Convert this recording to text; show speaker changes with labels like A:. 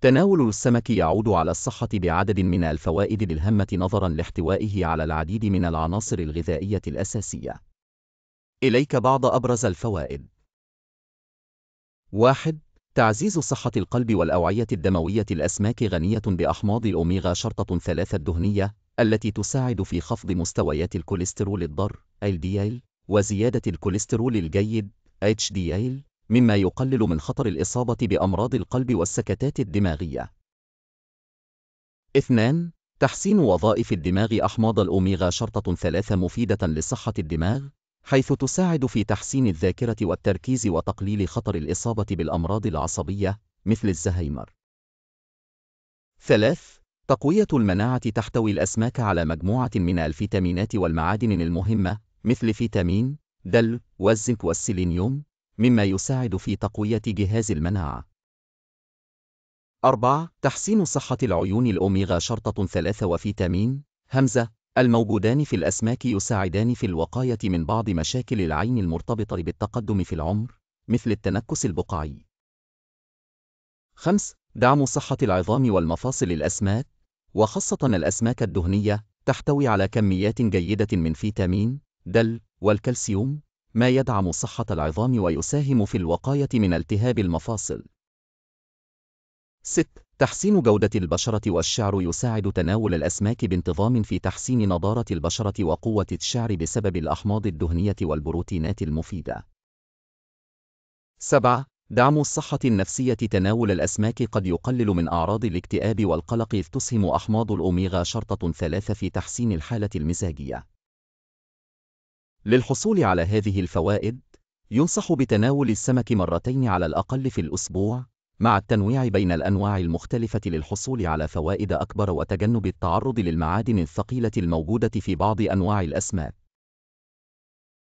A: تناول السمك يعود على الصحة بعدد من الفوائد للهمة نظرا لاحتوائه على العديد من العناصر الغذائية الأساسية. إليك بعض أبرز الفوائد. 1. تعزيز صحة القلب والأوعية الدموية الأسماك غنية بأحماض الأوميغا شرطة ثلاثة الدهنية التي تساعد في خفض مستويات الكوليسترول الضر LDL وزيادة الكوليسترول الجيد HDL مما يقلل من خطر الإصابة بأمراض القلب والسكتات الدماغية. 2. تحسين وظائف الدماغ أحماض الأوميغا شرطة ثلاثة مفيدة لصحة الدماغ، حيث تساعد في تحسين الذاكرة والتركيز وتقليل خطر الإصابة بالأمراض العصبية مثل الزهايمر. 3. تقوية المناعة تحتوي الأسماك على مجموعة من الفيتامينات والمعادن المهمة مثل فيتامين د والزنك والسيلينيوم مما يساعد في تقوية جهاز المناعة. 4. تحسين صحة العيون الأوميغا شرطة 3 وفيتامين همزة الموجودان في الأسماك يساعدان في الوقاية من بعض مشاكل العين المرتبطة بالتقدم في العمر، مثل التنكس البقعي. 5. دعم صحة العظام والمفاصل الأسماك، وخاصة الأسماك الدهنية، تحتوي على كميات جيدة من فيتامين د والكالسيوم ما يدعم صحة العظام ويساهم في الوقاية من التهاب المفاصل. 6. تحسين جودة البشرة والشعر يساعد تناول الأسماك بانتظام في تحسين نضارة البشرة وقوة الشعر بسبب الأحماض الدهنية والبروتينات المفيدة. 7. دعم الصحة النفسية تناول الأسماك قد يقلل من أعراض الاكتئاب والقلق إذ تسهم أحماض الأوميغا شرطة ثلاثة في تحسين الحالة المزاجية. للحصول على هذه الفوائد، ينصح بتناول السمك مرتين على الأقل في الأسبوع، مع التنويع بين الأنواع المختلفة للحصول على فوائد أكبر وتجنب التعرض للمعادن الثقيلة الموجودة في بعض أنواع الأسماك.